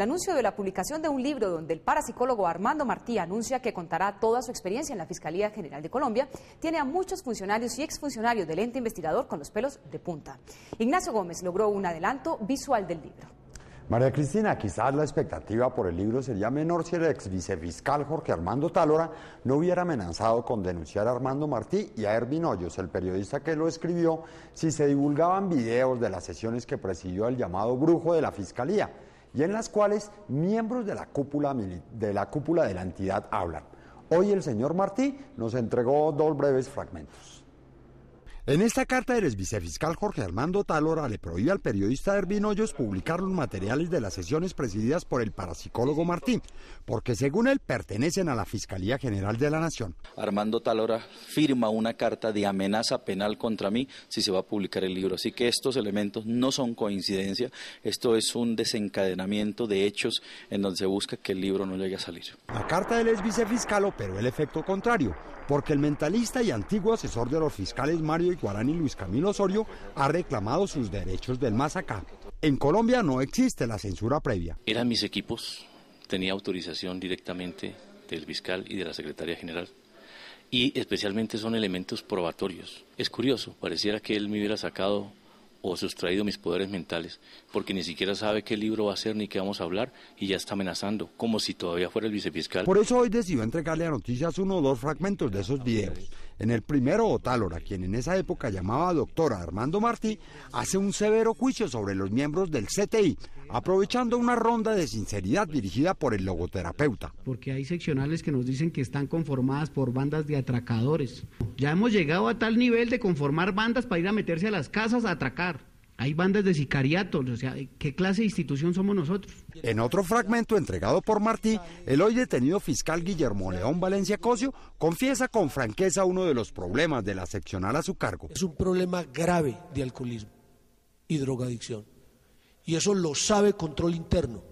El anuncio de la publicación de un libro donde el parapsicólogo Armando Martí anuncia que contará toda su experiencia en la Fiscalía General de Colombia tiene a muchos funcionarios y exfuncionarios del ente investigador con los pelos de punta. Ignacio Gómez logró un adelanto visual del libro. María Cristina, quizás la expectativa por el libro sería menor si el ex vicefiscal Jorge Armando Tálora no hubiera amenazado con denunciar a Armando Martí y a Ervin Hoyos, el periodista que lo escribió, si se divulgaban videos de las sesiones que presidió el llamado brujo de la Fiscalía y en las cuales miembros de la cúpula, de, la cúpula de la entidad hablan. Hoy el señor Martí nos entregó dos breves fragmentos. En esta carta, el vicefiscal Jorge Armando Talora le prohíbe al periodista Ervin Hoyos publicar los materiales de las sesiones presididas por el parapsicólogo Martín, porque según él pertenecen a la Fiscalía General de la Nación. Armando Talora firma una carta de amenaza penal contra mí si se va a publicar el libro. Así que estos elementos no son coincidencia, esto es un desencadenamiento de hechos en donde se busca que el libro no llegue a salir. La carta del vicefiscal operó el efecto contrario, porque el mentalista y antiguo asesor de los fiscales Mario Guarani y Luis Camilo Osorio ha reclamado sus derechos del más acá. En Colombia no existe la censura previa. Eran mis equipos, tenía autorización directamente del fiscal y de la secretaria general. Y especialmente son elementos probatorios. Es curioso, pareciera que él me hubiera sacado o sustraído mis poderes mentales, porque ni siquiera sabe qué libro va a ser ni qué vamos a hablar y ya está amenazando, como si todavía fuera el vicefiscal. Por eso hoy decidió entregarle a Noticias uno o dos fragmentos de esos videos. En el primero, Otálora, quien en esa época llamaba doctora Armando Martí, hace un severo juicio sobre los miembros del CTI, aprovechando una ronda de sinceridad dirigida por el logoterapeuta. Porque hay seccionales que nos dicen que están conformadas por bandas de atracadores. Ya hemos llegado a tal nivel de conformar bandas para ir a meterse a las casas a atracar hay bandas de sicariatos, o sea, ¿qué clase de institución somos nosotros? En otro fragmento entregado por Martí, el hoy detenido fiscal Guillermo León Valencia Cosio confiesa con franqueza uno de los problemas de la seccional a su cargo. Es un problema grave de alcoholismo y drogadicción. Y eso lo sabe control interno.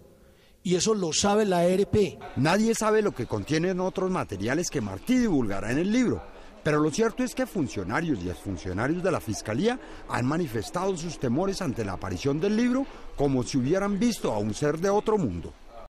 Y eso lo sabe la ARP. Nadie sabe lo que contienen otros materiales que Martí divulgará en el libro pero lo cierto es que funcionarios y exfuncionarios de la Fiscalía han manifestado sus temores ante la aparición del libro como si hubieran visto a un ser de otro mundo.